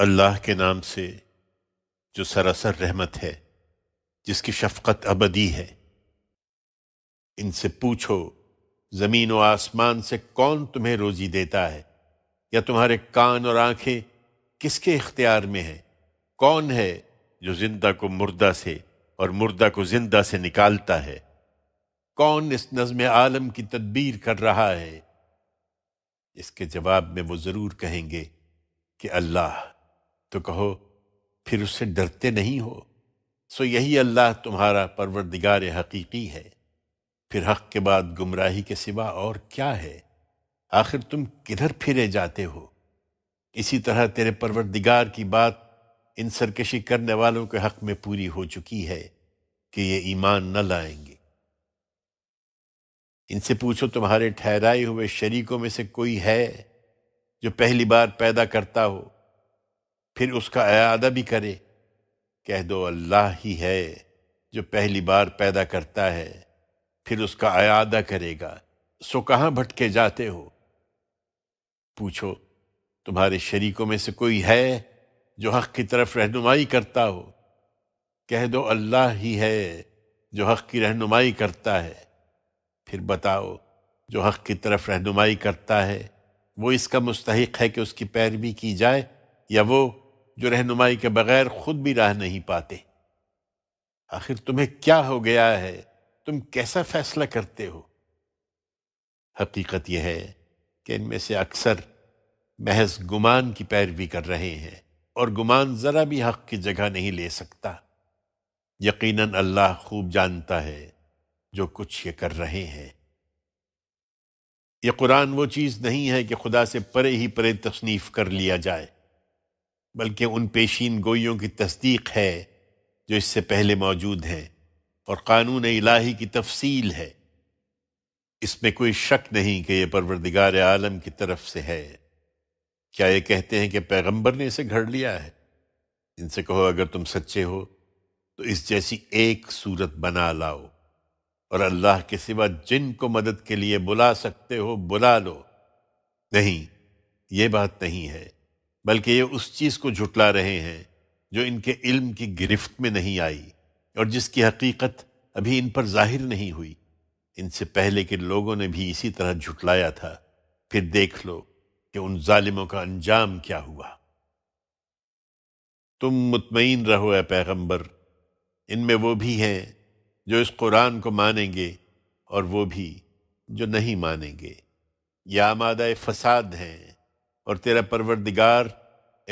अल्लाह के नाम से जो सरासर रहमत है जिसकी शफकत अबदी है इनसे पूछो ज़मीन व आसमान से कौन तुम्हें रोज़ी देता है या तुम्हारे कान और आंखें किसके इख्तियार में हैं कौन है जो जिंदा को मुर्दा से और मुर्दा को जिंदा से निकालता है कौन इस नज़म आलम की तदबीर कर रहा है इसके जवाब में वो ज़रूर कहेंगे कि अल्लाह तो कहो फिर उससे डरते नहीं हो सो यही अल्लाह तुम्हारा परवरदिगार हकीकी है फिर हक के बाद गुमराही के सिवा और क्या है आखिर तुम किधर फिरे जाते हो इसी तरह तेरे परवरदिगार की बात इन सरकशी करने वालों के हक में पूरी हो चुकी है कि ये ईमान न लाएंगे इनसे पूछो तुम्हारे ठहराए हुए शरीकों में से कोई है जो पहली बार पैदा करता हो फिर उसका अयादा भी करे कह दो अल्लाह ही है जो पहली बार पैदा करता है फिर उसका अयादा करेगा सो कहाँ भटके जाते हो पूछो तुम्हारे शरीकों में से कोई है जो हक की तरफ रहनुमाई करता हो कह दो अल्लाह ही है जो हक की रहनुमाई करता है फिर बताओ जो हक की तरफ रहनुमाई करता है वो इसका मुस्तक है कि उसकी पैरवी की जाए या वो जो रहनुमाई के बगैर खुद भी रह नहीं पाते आखिर तुम्हें क्या हो गया है तुम कैसा फैसला करते हो हकीकत यह है कि इनमें से अक्सर महज गुमान की पैरवी कर रहे हैं और गुमान ज़रा भी हक की जगह नहीं ले सकता यकीनन अल्लाह खूब जानता है जो कुछ ये कर रहे हैं यह कुरान वो चीज़ नहीं है कि खुदा से परे ही परे तसनीफ़ कर लिया जाए बल्कि उन पेशीन गोइयों की तस्दीक है जो इससे पहले मौजूद हैं और क़ानून इलाही की तफसील है इसमें कोई शक नहीं कि यह परवरदिगार आलम की तरफ से है क्या ये कहते हैं कि पैगंबर ने इसे घड़ लिया है इनसे कहो अगर तुम सच्चे हो तो इस जैसी एक सूरत बना लाओ और अल्लाह के सिवा जिन को मदद के लिए बुला सकते हो बुला लो नहीं ये बात नहीं है बल्कि ये उस चीज़ को झुटला रहे हैं जो इनके इल्म की गिरफ्त में नहीं आई और जिसकी हकीकत अभी इन पर जाहिर नहीं हुई इनसे पहले के लोगों ने भी इसी तरह झुटलाया था फिर देख लो कि उन जालिमों का अंजाम क्या हुआ तुम मुतमिन रहो ऐ पैगंबर इनमें वो भी हैं जो इस कुरान को मानेंगे और वो भी जो नहीं मानेंगे या आमादा फसाद हैं और तेरा परवरदिगार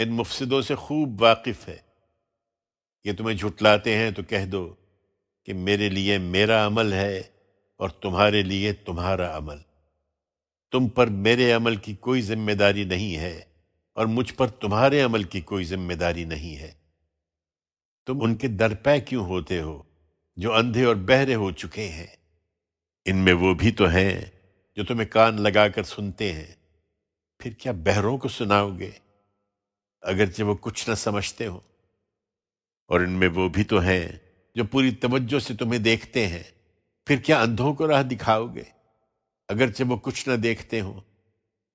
इन मुफसदों से खूब वाकिफ़ है ये तुम्हें झुटलाते हैं तो कह दो कि मेरे लिए मेरा अमल है और तुम्हारे लिए तुम्हारा अमल तुम पर मेरे अमल की कोई जिम्मेदारी नहीं है और मुझ पर तुम्हारे अमल की कोई जिम्मेदारी नहीं है तुम उनके दरपै क्यों होते हो जो अंधे और बहरे हो चुके हैं इनमें वो भी तो हैं जो तुम्हें कान लगाकर सुनते हैं फिर क्या बहरों को सुनाओगे अगरचे वो कुछ ना समझते हो और इनमें वो भी तो हैं जो पूरी तवज्जो से तुम्हें देखते हैं फिर क्या अंधों को राह दिखाओगे अगरचे वो कुछ ना देखते हो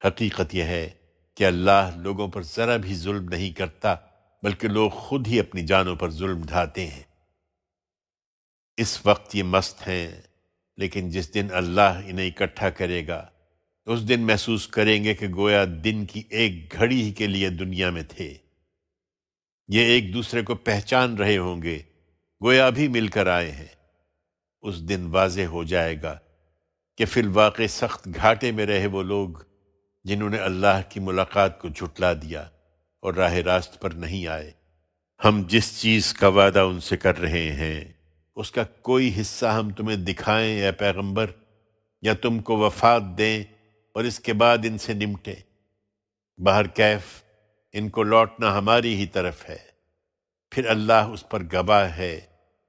हकीकत यह है कि अल्लाह लोगों पर ज़रा भी जुल्म नहीं करता बल्कि लोग खुद ही अपनी जानों पर जुल्म ढाते हैं इस वक्त ये मस्त हैं लेकिन जिस दिन अल्लाह इन्हें इकट्ठा करेगा उस दिन महसूस करेंगे कि गोया दिन की एक घड़ी ही के लिए दुनिया में थे ये एक दूसरे को पहचान रहे होंगे गोया भी मिलकर आए हैं उस दिन वाज हो जाएगा कि फिर वाकई सख्त घाटे में रहे वो लोग जिन्होंने अल्लाह की मुलाकात को झुटला दिया और राह रास्त पर नहीं आए हम जिस चीज़ का वादा उनसे कर रहे हैं उसका कोई हिस्सा हम तुम्हें दिखाएं या पैगंबर या तुमको वफात दें और इसके बाद इनसे निमटे बाहर कैफ इनको लौटना हमारी ही तरफ है फिर अल्लाह उस पर गवाह है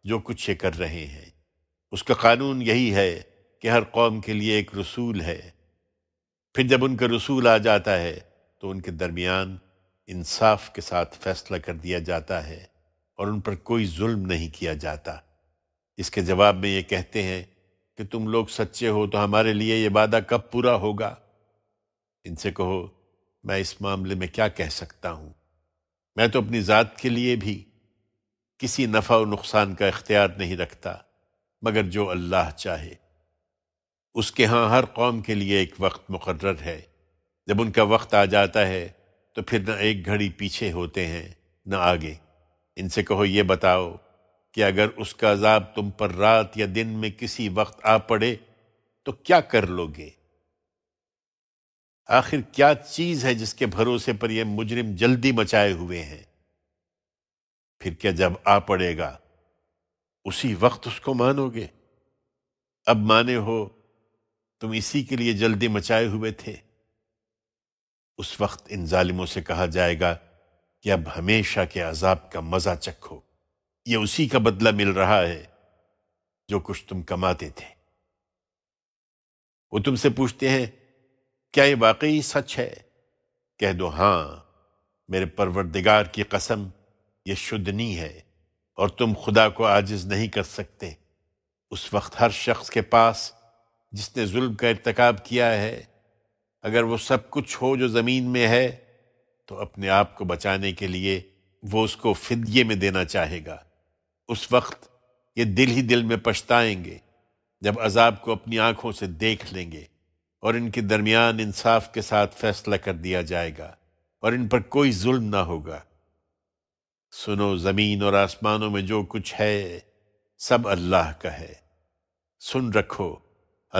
जो कुछ ये कर रहे हैं उसका कानून यही है कि हर कौम के लिए एक रसूल है फिर जब उनका रसूल आ जाता है तो उनके दरमियान इंसाफ के साथ फैसला कर दिया जाता है और उन पर कोई जुल्म नहीं किया जाता इसके जवाब में ये कहते हैं कि तुम लोग सच्चे हो तो हमारे लिए ये वादा कब पूरा होगा इनसे कहो मैं इस मामले में क्या कह सकता हूँ मैं तो अपनी ज़ात के लिए भी किसी नफ़ा और नुकसान का इख्तियार नहीं रखता मगर जो अल्लाह चाहे उसके यहाँ हर कौम के लिए एक वक्त मुकर्र है जब उनका वक्त आ जाता है तो फिर न एक घड़ी पीछे होते हैं न आगे इनसे कहो ये बताओ कि अगर उसका अजाब तुम पर रात या दिन में किसी वक्त आ पड़े तो क्या कर लोगे आखिर क्या चीज है जिसके भरोसे पर यह मुजरिम जल्दी मचाए हुए हैं फिर क्या जब आ पड़ेगा उसी वक्त उसको मानोगे अब माने हो तुम इसी के लिए जल्दी मचाए हुए थे उस वक्त इन जालिमों से कहा जाएगा कि अब हमेशा के अजाब का मजा चखो ये उसी का बदला मिल रहा है जो कुछ तुम कमाते थे वो तुमसे पूछते हैं क्या ये वाकई सच है कह दो हाँ मेरे परवरदिगार की कसम ये शुद्धनी है और तुम खुदा को आजिज नहीं कर सकते उस वक्त हर शख्स के पास जिसने जुल्म का इरतकब किया है अगर वो सब कुछ हो जो ज़मीन में है तो अपने आप को बचाने के लिए वो उसको फिदिये में देना चाहेगा उस वक्त ये दिल ही दिल में पछताएंगे जब अजाब को अपनी आँखों से देख लेंगे और इनके दरमियान इंसाफ के साथ फैसला कर दिया जाएगा और इन पर कोई जुल्म ना होगा सुनो ज़मीन और आसमानों में जो कुछ है सब अल्लाह का है सुन रखो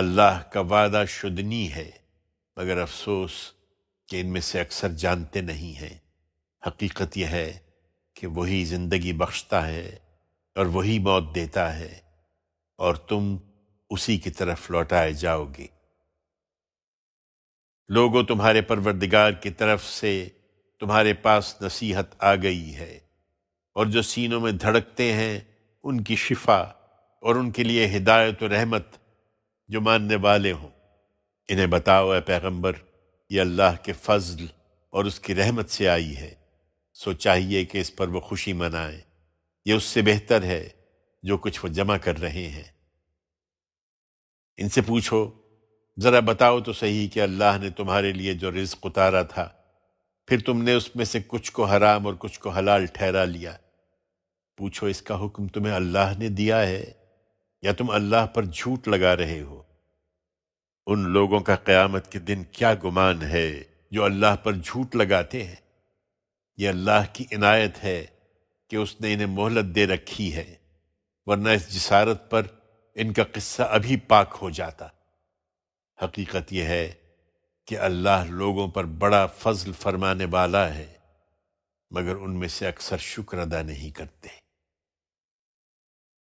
अल्लाह का वादा शुदनी है मगर अफसोस कि इनमें से अक्सर जानते नहीं हैं हकीकत यह है कि वही ज़िंदगी बख्शता है और वही मौत देता है और तुम उसी की तरफ लौटाए जाओगे लोगों तुम्हारे परवरदिगार की तरफ से तुम्हारे पास नसीहत आ गई है और जो सीनों में धड़कते हैं उनकी शिफा और उनके लिए हिदायत और रहमत जो मानने वाले हों इन्हें बताओ ए पैगम्बर ये अल्लाह के फजल और उसकी रहमत से आई है सो चाहिए कि इस पर वो खुशी मनाएं ये उससे बेहतर है जो कुछ वो जमा कर रहे हैं इनसे पूछो ज़रा बताओ तो सही कि अल्लाह ने तुम्हारे लिए जो रिज्क उतारा था फिर तुमने उसमें से कुछ को हराम और कुछ को हलाल ठहरा लिया पूछो इसका हुक्म तुम्हें अल्लाह ने दिया है या तुम अल्लाह पर झूठ लगा रहे हो उन लोगों का क़यामत के दिन क्या गुमान है जो अल्लाह पर झूठ लगाते हैं यह अल्लाह की इनायत है कि उसने इन्हें मोहलत दे रखी है वरना इस जिसारत पर इनका किस्सा अभी पाक हो जाता हकीकत यह है कि अल्लाह लोगों पर बड़ा फजल फरमाने वाला है मगर उनमें से अक्सर शुक्र अदा नहीं करते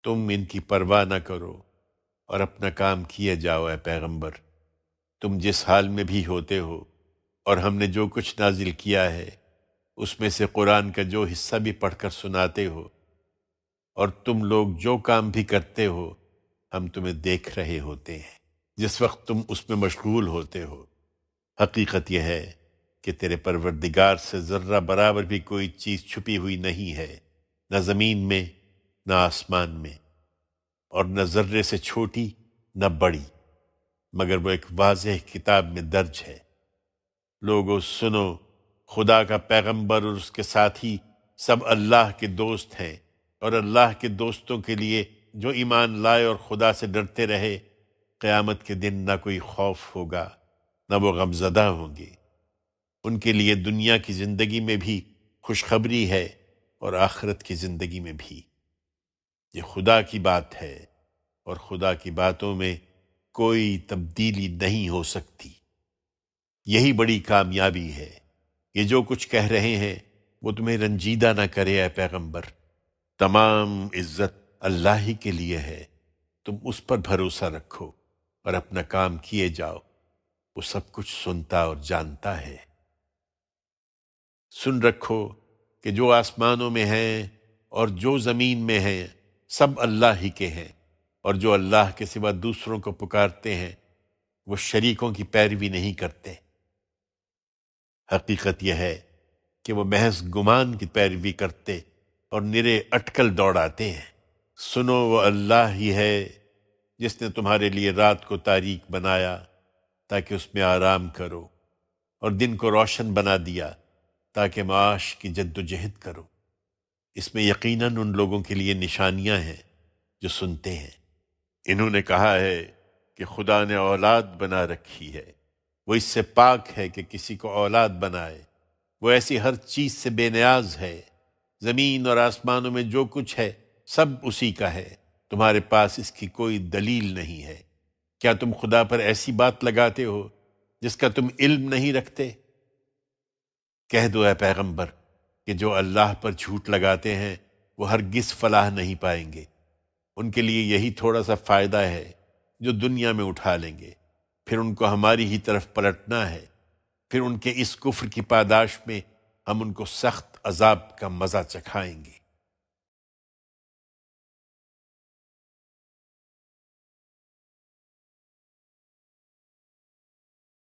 तुम इनकी परवाह ना करो और अपना काम किए जाओ ऐ पैगंबर तुम जिस हाल में भी होते हो और हमने जो कुछ नाजिल किया है उसमें से कुरान का जो हिस्सा भी पढ़कर सुनाते हो और तुम लोग जो काम भी करते हो हम तुम्हें देख रहे होते हैं जिस वक्त तुम उसमें मशगूल होते हो हकीकत यह है कि तेरे परवरदिगार से ज़र्रा बराबर भी कोई चीज़ छुपी हुई नहीं है न ज़मीन में न आसमान में और न ज़र्रे से छोटी न बड़ी मगर वो एक वाज किताब में दर्ज है लोगों सुनो खुदा का पैगंबर और उसके साथी सब अल्लाह के दोस्त हैं और अल्लाह के दोस्तों के लिए जो ईमान लाए और खुदा से डरते रहे क़यामत के दिन ना कोई खौफ होगा ना वो गमजदा होंगे उनके लिए दुनिया की ज़िंदगी में भी खुशखबरी है और आखरत की ज़िंदगी में भी ये खुदा की बात है और खुदा की बातों में कोई तब्दीली नहीं हो सकती यही बड़ी कामयाबी है ये जो कुछ कह रहे हैं वो तुम्हें रंजीदा ना करे ऐ पैगंबर तमाम इज्जत अल्लाह ही के लिए है तुम उस पर भरोसा रखो और अपना काम किए जाओ वो सब कुछ सुनता और जानता है सुन रखो कि जो आसमानों में हैं और जो ज़मीन में हैं सब अल्लाह ही के हैं और जो अल्लाह के सिवा दूसरों को पुकारते हैं वो शरीकों की पैरवी नहीं करते हकीकत यह है कि वो महज गुमान की पैरवी करते और निरे अटकल दौड़ाते हैं सुनो वो अल्लाह ही है जिसने तुम्हारे लिए रात को तारीख बनाया ताकि उसमें आराम करो और दिन को रोशन बना दिया ताकि माश की जद्दोजहद करो इसमें यकीनन उन लोगों के लिए निशानियां हैं जो सुनते हैं इन्होंने कहा है कि खुदा ने औलाद बना रखी है वो इससे पाक है कि किसी को औलाद बनाए वो ऐसी हर चीज़ से बेनियाज है ज़मीन और आसमानों में जो कुछ है सब उसी का है तुम्हारे पास इसकी कोई दलील नहीं है क्या तुम खुदा पर ऐसी बात लगाते हो जिसका तुम इल्म नहीं रखते कह दो है पैगंबर कि जो अल्लाह पर झूठ लगाते हैं वो गिस फलाह नहीं पाएंगे उनके लिए यही थोड़ा सा फ़ायदा है जो दुनिया में उठा लेंगे फिर उनको हमारी ही तरफ पलटना है फिर उनके इस कुफ्र की पादाश में हम उनको सख्त अजाब का मज़ा चखाएंगे